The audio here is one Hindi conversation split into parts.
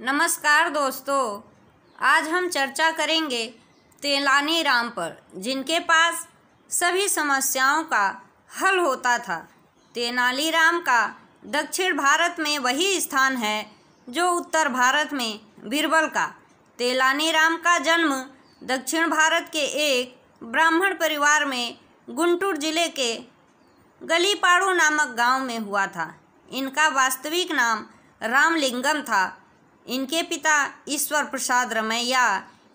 नमस्कार दोस्तों आज हम चर्चा करेंगे तेलानी राम पर जिनके पास सभी समस्याओं का हल होता था तेनाली राम का दक्षिण भारत में वही स्थान है जो उत्तर भारत में बीरबल का तेलानी राम का जन्म दक्षिण भारत के एक ब्राह्मण परिवार में गुंटूर जिले के गलीपाड़ू नामक गांव में हुआ था इनका वास्तविक नाम रामलिंगम था इनके पिता ईश्वर प्रसाद रमैया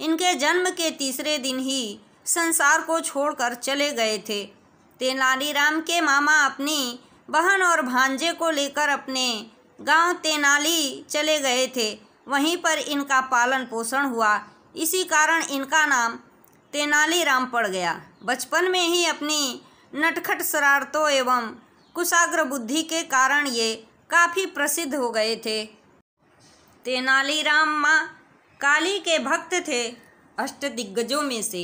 इनके जन्म के तीसरे दिन ही संसार को छोड़कर चले गए थे तेनालीराम के मामा अपनी बहन और भांजे को लेकर अपने गांव तेनाली चले गए थे वहीं पर इनका पालन पोषण हुआ इसी कारण इनका नाम तेनालीराम पड़ गया बचपन में ही अपनी नटखट शरारतों एवं कुशाग्र बुद्धि के कारण ये काफ़ी प्रसिद्ध हो गए थे तेनालीराम माँ काली के भक्त थे अष्ट दिग्गजों में से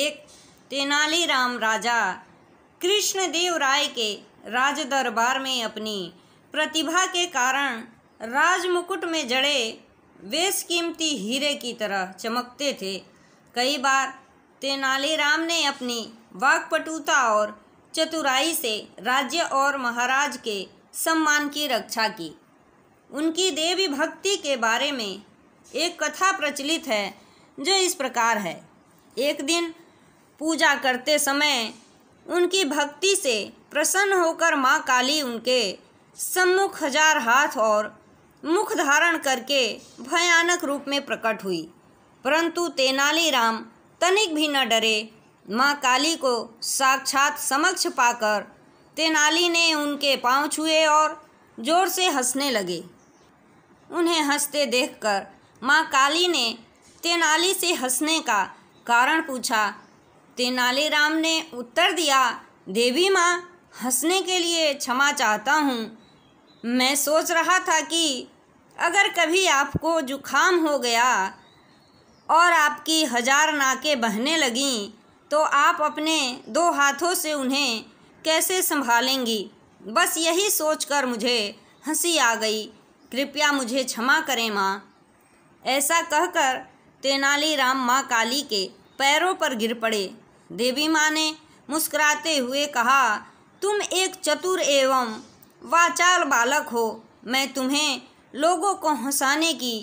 एक तेनालीराम राजा कृष्णदेव राय के राज दरबार में अपनी प्रतिभा के कारण राजमुकुट में जड़े वेश कीमती हीरे की तरह चमकते थे कई बार तेनालीराम ने अपनी वाकपटुता और चतुराई से राज्य और महाराज के सम्मान की रक्षा की उनकी देवी भक्ति के बारे में एक कथा प्रचलित है जो इस प्रकार है एक दिन पूजा करते समय उनकी भक्ति से प्रसन्न होकर माँ काली उनके सम्मुख हजार हाथ और मुख धारण करके भयानक रूप में प्रकट हुई परंतु तेनालीराम तनिक भी न डरे माँ काली को साक्षात समक्ष पाकर तेनाली ने उनके पांव छुए और जोर से हंसने लगे उन्हें हंसते देखकर माँ काली ने तेनाली से हंसने का कारण पूछा तेनालीराम ने उत्तर दिया देवी माँ हंसने के लिए क्षमा चाहता हूँ मैं सोच रहा था कि अगर कभी आपको जुखाम हो गया और आपकी हजार नाकें बहने लगीं तो आप अपने दो हाथों से उन्हें कैसे संभालेंगी बस यही सोचकर मुझे हंसी आ गई कृपया मुझे क्षमा करें माँ ऐसा कहकर तेनालीराम माँ काली के पैरों पर गिर पड़े देवी माँ ने मुस्कुराते हुए कहा तुम एक चतुर एवं वाचाल बालक हो मैं तुम्हें लोगों को हंसाने की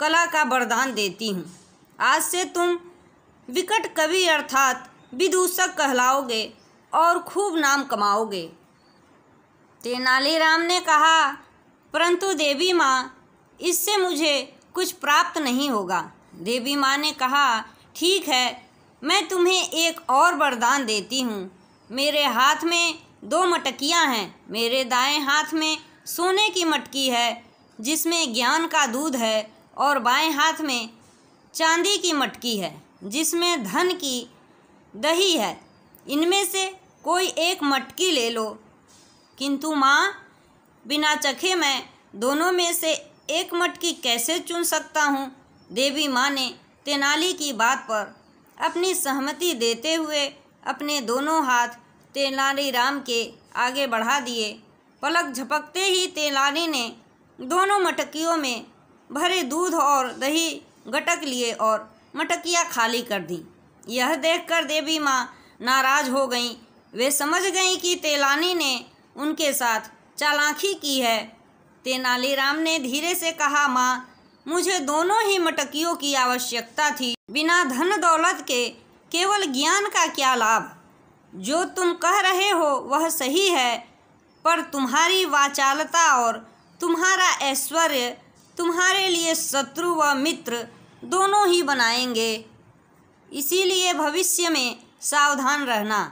कला का वरदान देती हूँ आज से तुम विकट कवि अर्थात विदूषक कहलाओगे और खूब नाम कमाओगे तेनालीराम ने कहा परंतु देवी माँ इससे मुझे कुछ प्राप्त नहीं होगा देवी माँ ने कहा ठीक है मैं तुम्हें एक और वरदान देती हूँ मेरे हाथ में दो मटकियाँ हैं मेरे दाएं हाथ में सोने की मटकी है जिसमें ज्ञान का दूध है और बाएं हाथ में चांदी की मटकी है जिसमें धन की दही है इनमें से कोई एक मटकी ले लो किंतु माँ बिना चखे मैं दोनों में से एक मटकी कैसे चुन सकता हूँ देवी माँ ने तेनाली की बात पर अपनी सहमति देते हुए अपने दोनों हाथ तेनाली राम के आगे बढ़ा दिए पलक झपकते ही तेनाली ने दोनों मटकियों में भरे दूध और दही गटक लिए और मटकियाँ खाली कर दी यह देखकर देवी माँ नाराज हो गईं वे समझ गईं कि तेलानी ने उनके साथ चालाकी की है तेनालीराम ने धीरे से कहा माँ मुझे दोनों ही मटकियों की आवश्यकता थी बिना धन दौलत के केवल ज्ञान का क्या लाभ जो तुम कह रहे हो वह सही है पर तुम्हारी वाचालता और तुम्हारा ऐश्वर्य तुम्हारे लिए शत्रु व मित्र दोनों ही बनाएंगे इसीलिए भविष्य में सावधान रहना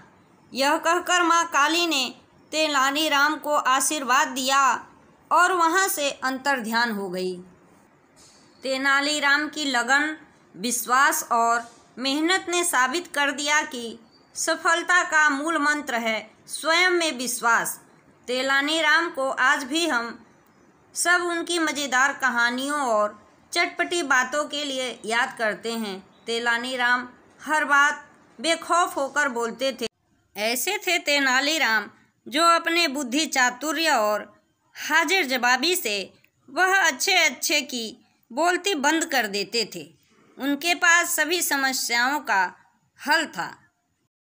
यह कहकर माँ काली ने तेलानी राम को आशीर्वाद दिया और वहाँ से अंतर ध्यान हो गई तेनालीराम की लगन विश्वास और मेहनत ने साबित कर दिया कि सफलता का मूल मंत्र है स्वयं में विश्वास तेलानी राम को आज भी हम सब उनकी मज़ेदार कहानियों और चटपटी बातों के लिए याद करते हैं तेलानी राम हर बात बेखौफ होकर बोलते थे ऐसे थे तेनालीराम जो अपने बुद्धि चातुर्य और हाजिर जवाबी से वह अच्छे अच्छे की बोलती बंद कर देते थे उनके पास सभी समस्याओं का हल था